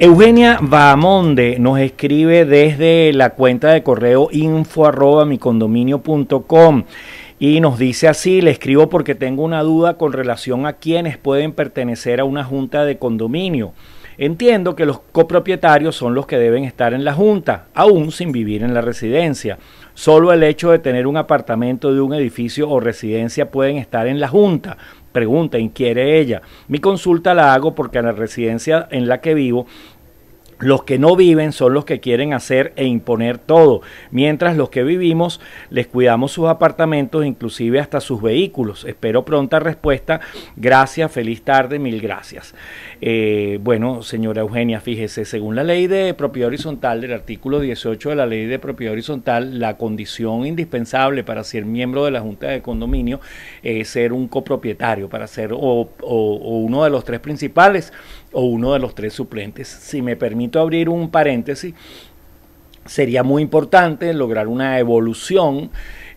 Eugenia Bahamonde nos escribe desde la cuenta de correo info arroba com y nos dice así, le escribo porque tengo una duda con relación a quienes pueden pertenecer a una junta de condominio. Entiendo que los copropietarios son los que deben estar en la junta, aún sin vivir en la residencia. Solo el hecho de tener un apartamento de un edificio o residencia pueden estar en la junta. Pregunta, inquiere ella. Mi consulta la hago porque en la residencia en la que vivo los que no viven son los que quieren hacer e imponer todo, mientras los que vivimos les cuidamos sus apartamentos, inclusive hasta sus vehículos. Espero pronta respuesta. Gracias, feliz tarde, mil gracias. Eh, bueno, señora Eugenia, fíjese, según la ley de propiedad horizontal, del artículo 18 de la ley de propiedad horizontal, la condición indispensable para ser miembro de la Junta de Condominio es ser un copropietario, para ser o uno de los tres principales o uno de los tres suplentes. Si me permito abrir un paréntesis, sería muy importante lograr una evolución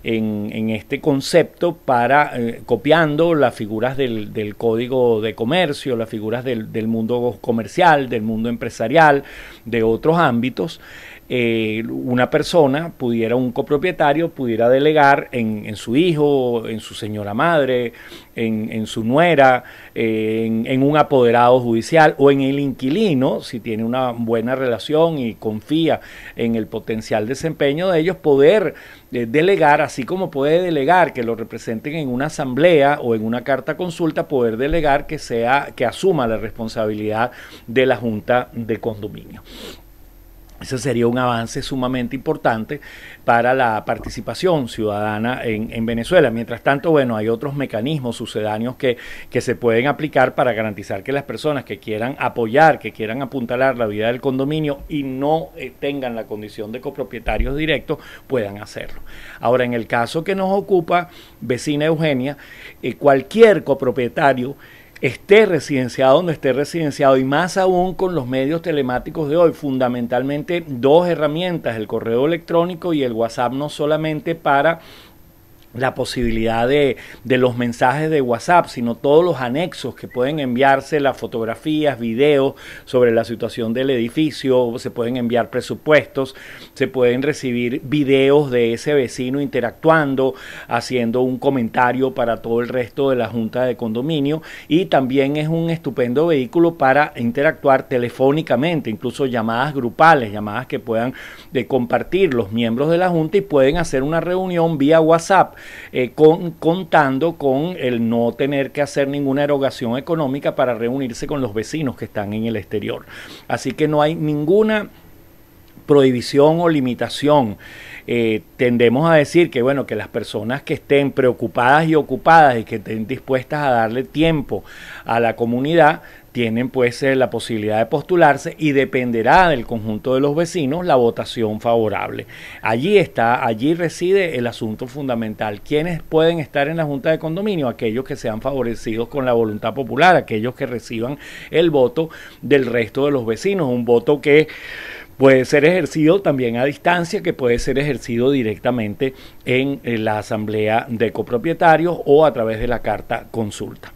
en, este concepto para eh, copiando las figuras del, código de comercio, las figuras del, mundo comercial, del mundo empresarial, de otros ámbitos. Eh, una persona pudiera, un copropietario pudiera delegar en, su hijo, en su señora madre, en, su nuera, eh, en, un apoderado judicial o en el inquilino, si tiene una buena relación y confía en el potencial desempeño de ellos, poder delegar, a así como puede delegar que lo representen en una asamblea o en una carta consulta, poder delegar que sea que asuma la responsabilidad de la junta de condominio. Ese sería un avance sumamente importante para la participación ciudadana en, Venezuela. Mientras tanto, bueno, hay otros mecanismos sucedáneos que, que, se pueden aplicar para garantizar que las personas que quieran apoyar, que quieran apuntalar la vida del condominio y no eh, tengan la condición de copropietarios directos, puedan hacerlo. Ahora, en el caso que nos ocupa, vecina Eugenia, eh, cualquier copropietario esté residenciado donde esté residenciado, y más aún con los medios telemáticos de hoy, fundamentalmente dos herramientas, el correo electrónico y el WhatsApp, no solamente para la posibilidad de, los mensajes de WhatsApp, sino todos los anexos que pueden enviarse, las fotografías, videos sobre la situación del edificio, se pueden enviar presupuestos, se pueden recibir videos de ese vecino interactuando, haciendo un comentario para todo el resto de la junta de condominio y también es un estupendo vehículo para interactuar telefónicamente, incluso llamadas grupales, llamadas que puedan de eh, compartir los miembros de la junta y pueden hacer una reunión vía WhatsApp eh, contando con el no tener que hacer ninguna erogación económica para reunirse con los vecinos que están en el exterior. Así que no hay ninguna prohibición o limitación. Eh, tendemos a decir que bueno que las personas que estén preocupadas y ocupadas y que estén dispuestas a darle tiempo a la comunidad tienen pues eh, la posibilidad de postularse y dependerá del conjunto de los vecinos la votación favorable. Allí está, allí reside el asunto fundamental. ¿Quiénes pueden estar en la Junta de Condominio? Aquellos que sean favorecidos con la voluntad popular, aquellos que reciban el voto del resto de los vecinos, un voto que puede ser ejercido también a distancia, que puede ser ejercido directamente en eh, la asamblea de copropietarios o a través de la carta consulta.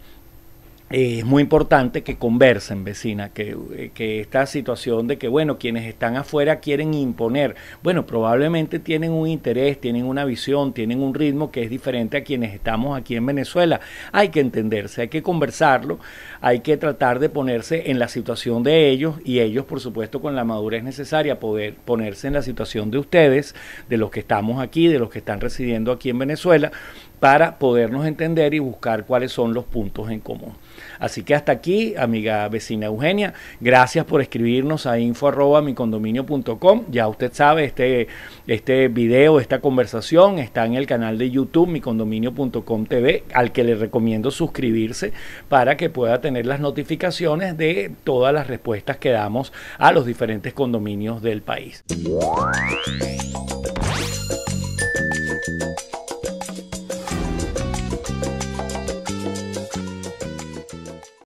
Eh, es muy importante que conversen, vecina, que, eh, que, esta situación de que, bueno, quienes están afuera quieren imponer, bueno, probablemente tienen un interés, tienen una visión, tienen un ritmo que es diferente a quienes estamos aquí en Venezuela. Hay que entenderse, hay que conversarlo, hay que tratar de ponerse en la situación de ellos y ellos, por supuesto, con la madurez necesaria, poder ponerse en la situación de ustedes, de los que estamos aquí, de los que están residiendo aquí en Venezuela, para podernos entender y buscar cuáles son los puntos en común. Así que hasta aquí, amiga vecina Eugenia, gracias por escribirnos a info.micondominio.com. Ya usted sabe, este, este video, esta conversación está en el canal de YouTube micondominio.com TV, al que le recomiendo suscribirse para que pueda tener las notificaciones de todas las respuestas que damos a los diferentes condominios del país.